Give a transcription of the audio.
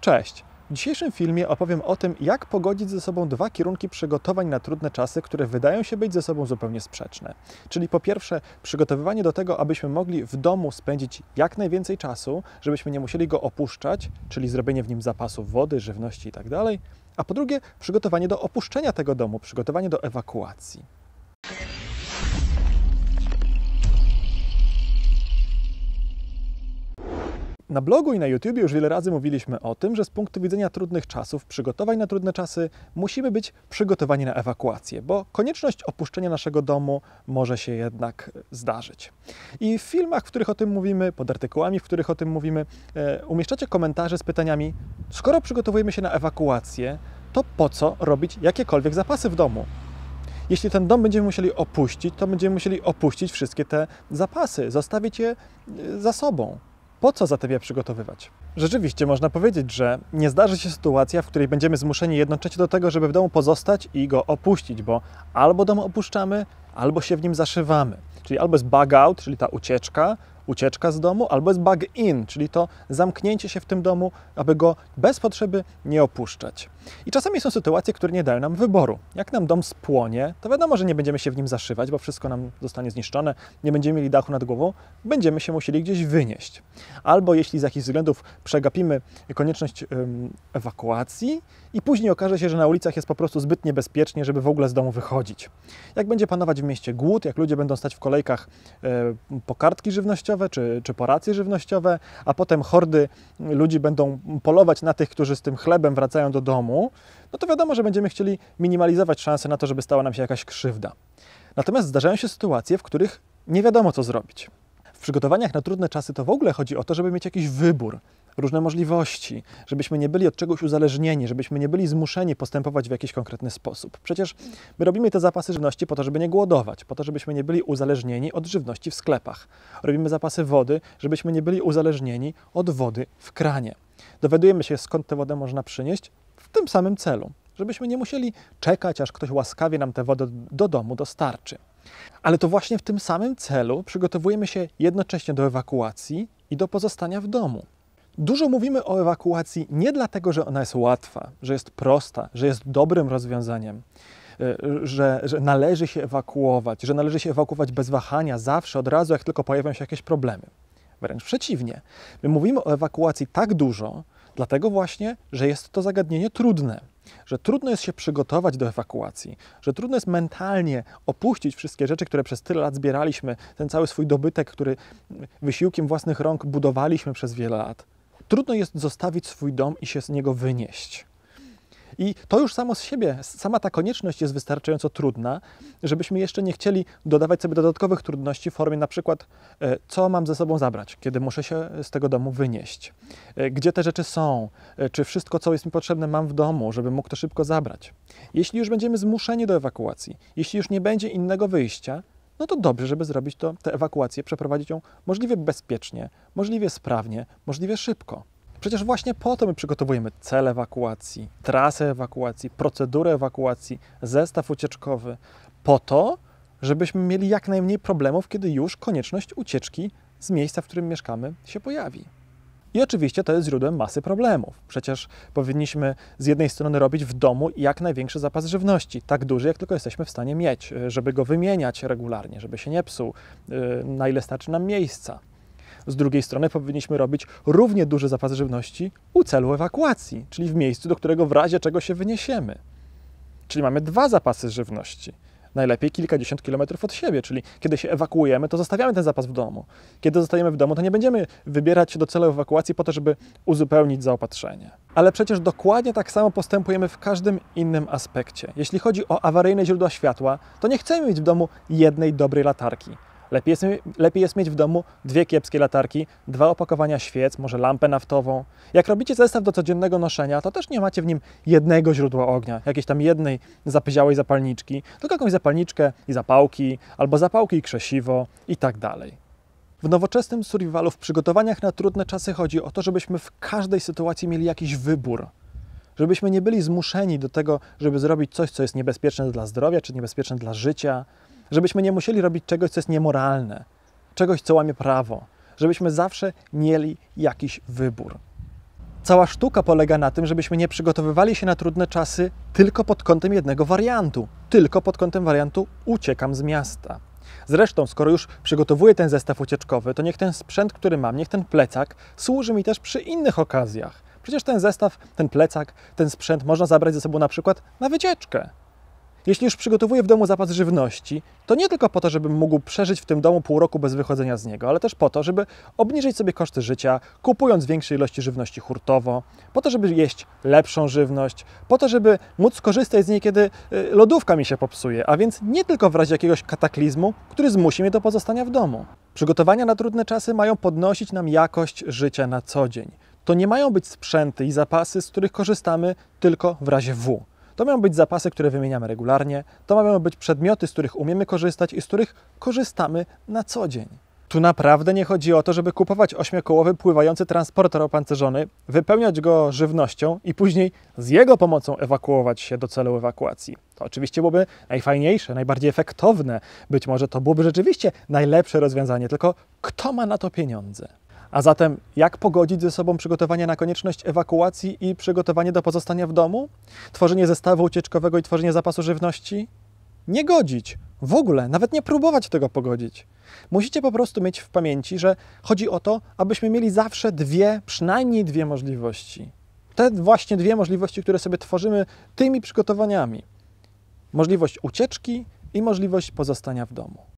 Cześć! W dzisiejszym filmie opowiem o tym, jak pogodzić ze sobą dwa kierunki przygotowań na trudne czasy, które wydają się być ze sobą zupełnie sprzeczne. Czyli po pierwsze, przygotowywanie do tego, abyśmy mogli w domu spędzić jak najwięcej czasu, żebyśmy nie musieli go opuszczać, czyli zrobienie w nim zapasów wody, żywności itd. Tak A po drugie, przygotowanie do opuszczenia tego domu, przygotowanie do ewakuacji. Na blogu i na YouTubie już wiele razy mówiliśmy o tym, że z punktu widzenia trudnych czasów, przygotowań na trudne czasy, musimy być przygotowani na ewakuację, bo konieczność opuszczenia naszego domu może się jednak zdarzyć. I w filmach, w których o tym mówimy, pod artykułami, w których o tym mówimy, e, umieszczacie komentarze z pytaniami: skoro przygotowujemy się na ewakuację, to po co robić jakiekolwiek zapasy w domu? Jeśli ten dom będziemy musieli opuścić, to będziemy musieli opuścić wszystkie te zapasy, zostawić je e, za sobą po co zatem je przygotowywać? Rzeczywiście można powiedzieć, że nie zdarzy się sytuacja, w której będziemy zmuszeni jednocześnie do tego, żeby w domu pozostać i go opuścić, bo albo dom opuszczamy, albo się w nim zaszywamy. Czyli albo jest bug out, czyli ta ucieczka, ucieczka z domu, albo jest bug in, czyli to zamknięcie się w tym domu, aby go bez potrzeby nie opuszczać. I czasami są sytuacje, które nie dają nam wyboru. Jak nam dom spłonie, to wiadomo, że nie będziemy się w nim zaszywać, bo wszystko nam zostanie zniszczone, nie będziemy mieli dachu nad głową, będziemy się musieli gdzieś wynieść. Albo jeśli z jakichś względów przegapimy konieczność ym, ewakuacji i później okaże się, że na ulicach jest po prostu zbyt niebezpiecznie, żeby w ogóle z domu wychodzić. Jak będzie panować w mieście głód, jak ludzie będą stać w kolejkach e, po kartki żywnościowe, żywnościowe czy, czy poracje żywnościowe, a potem hordy ludzi będą polować na tych, którzy z tym chlebem wracają do domu, no to wiadomo, że będziemy chcieli minimalizować szanse na to, żeby stała nam się jakaś krzywda. Natomiast zdarzają się sytuacje, w których nie wiadomo, co zrobić. W przygotowaniach na trudne czasy to w ogóle chodzi o to, żeby mieć jakiś wybór, różne możliwości, żebyśmy nie byli od czegoś uzależnieni, żebyśmy nie byli zmuszeni postępować w jakiś konkretny sposób. Przecież my robimy te zapasy żywności po to, żeby nie głodować, po to, żebyśmy nie byli uzależnieni od żywności w sklepach. Robimy zapasy wody, żebyśmy nie byli uzależnieni od wody w kranie. Dowiadujemy się, skąd tę wodę można przynieść w tym samym celu, żebyśmy nie musieli czekać, aż ktoś łaskawie nam tę wodę do domu dostarczy. Ale to właśnie w tym samym celu przygotowujemy się jednocześnie do ewakuacji i do pozostania w domu. Dużo mówimy o ewakuacji nie dlatego, że ona jest łatwa, że jest prosta, że jest dobrym rozwiązaniem, e, że, że, należy się ewakuować, że należy się ewakuować bez wahania, zawsze, od razu, jak tylko pojawią się jakieś problemy. Wręcz przeciwnie. My mówimy o ewakuacji tak dużo, dlatego właśnie, że jest to zagadnienie trudne że trudno jest się przygotować do ewakuacji, że trudno jest mentalnie opuścić wszystkie rzeczy, które przez tyle lat zbieraliśmy, ten cały swój dobytek, który wysiłkiem własnych rąk budowaliśmy przez wiele lat. Trudno jest zostawić swój dom i się z niego wynieść. I to już samo z siebie, sama ta konieczność jest wystarczająco trudna, żebyśmy jeszcze nie chcieli dodawać sobie dodatkowych trudności w formie na przykład, e, co mam ze sobą zabrać, kiedy muszę się z tego domu wynieść, e, gdzie te rzeczy są, e, czy wszystko, co jest mi potrzebne, mam w domu, żeby mógł to szybko zabrać. Jeśli już będziemy zmuszeni do ewakuacji, jeśli już nie będzie innego wyjścia, no to dobrze, żeby zrobić to, tę ewakuację, przeprowadzić ją możliwie bezpiecznie, możliwie sprawnie, możliwie szybko. Przecież właśnie po to my przygotowujemy cel ewakuacji, trasę ewakuacji, procedurę ewakuacji, zestaw ucieczkowy. Po to, żebyśmy mieli jak najmniej problemów, kiedy już konieczność ucieczki z miejsca, w którym mieszkamy, się pojawi. I oczywiście to jest źródłem masy problemów. Przecież powinniśmy z jednej strony robić w domu jak największy zapas żywności, tak duży, jak tylko jesteśmy w stanie mieć, żeby go wymieniać regularnie, żeby się nie psuł, y, na ile starczy nam miejsca. Z drugiej strony powinniśmy robić równie duży zapas żywności u celu ewakuacji, czyli w miejscu, do którego w razie czego się wyniesiemy. Czyli mamy dwa zapasy żywności najlepiej kilkadziesiąt kilometrów od siebie, czyli kiedy się ewakuujemy, to zostawiamy ten zapas w domu. Kiedy zostajemy w domu, to nie będziemy wybierać się do celu ewakuacji po to, żeby uzupełnić zaopatrzenie. Ale przecież dokładnie tak samo postępujemy w każdym innym aspekcie. Jeśli chodzi o awaryjne źródła światła, to nie chcemy mieć w domu jednej dobrej latarki. Lepiej jest, lepiej jest mieć w domu dwie kiepskie latarki, dwa opakowania świec, może lampę naftową. Jak robicie zestaw do codziennego noszenia, to też nie macie w nim jednego źródła ognia, jakiejś tam jednej zapyziałej zapalniczki, tylko jakąś zapalniczkę i zapałki, albo zapałki i krzesiwo i tak dalej. W nowoczesnym survivalu, w przygotowaniach na trudne czasy chodzi o to, żebyśmy w każdej sytuacji mieli jakiś wybór żebyśmy nie byli zmuszeni do tego, żeby zrobić coś, co jest niebezpieczne dla zdrowia czy niebezpieczne dla życia, żebyśmy nie musieli robić czegoś, co jest niemoralne, czegoś, co łamie prawo, żebyśmy zawsze mieli jakiś wybór. Cała sztuka polega na tym, żebyśmy nie przygotowywali się na trudne czasy tylko pod kątem jednego wariantu, tylko pod kątem wariantu uciekam z miasta. Zresztą, skoro już przygotowuję ten zestaw ucieczkowy, to niech ten sprzęt, który mam, niech ten plecak służy mi też przy innych okazjach. Przecież ten zestaw, ten plecak, ten sprzęt można zabrać ze sobą na przykład na wycieczkę. Jeśli już przygotowuję w domu zapas żywności, to nie tylko po to, żebym mógł przeżyć w tym domu pół roku bez wychodzenia z niego, ale też po to, żeby obniżyć sobie koszty życia, kupując większe ilości żywności hurtowo, po to, żeby jeść lepszą żywność, po to, żeby móc korzystać z niej, kiedy y, lodówka mi się popsuje, a więc nie tylko w razie jakiegoś kataklizmu, który zmusi mnie do pozostania w domu. Przygotowania na trudne czasy mają podnosić nam jakość życia na co dzień to nie mają być sprzęty i zapasy, z których korzystamy tylko w razie W. To mają być zapasy, które wymieniamy regularnie, to mają być przedmioty, z których umiemy korzystać i z których korzystamy na co dzień. Tu naprawdę nie chodzi o to, żeby kupować ośmiokołowy pływający transporter opancerzony, wypełniać go żywnością i później z jego pomocą ewakuować się do celu ewakuacji. To oczywiście byłoby najfajniejsze, najbardziej efektowne. Być może to byłoby rzeczywiście najlepsze rozwiązanie, tylko kto ma na to pieniądze? A zatem, jak pogodzić ze sobą przygotowanie na konieczność ewakuacji i przygotowanie do pozostania w domu? Tworzenie zestawu ucieczkowego i tworzenie zapasu żywności? Nie godzić. W ogóle, nawet nie próbować tego pogodzić. Musicie po prostu mieć w pamięci, że chodzi o to, abyśmy mieli zawsze dwie, przynajmniej dwie możliwości. Te właśnie dwie możliwości, które sobie tworzymy tymi przygotowaniami: możliwość ucieczki i możliwość pozostania w domu.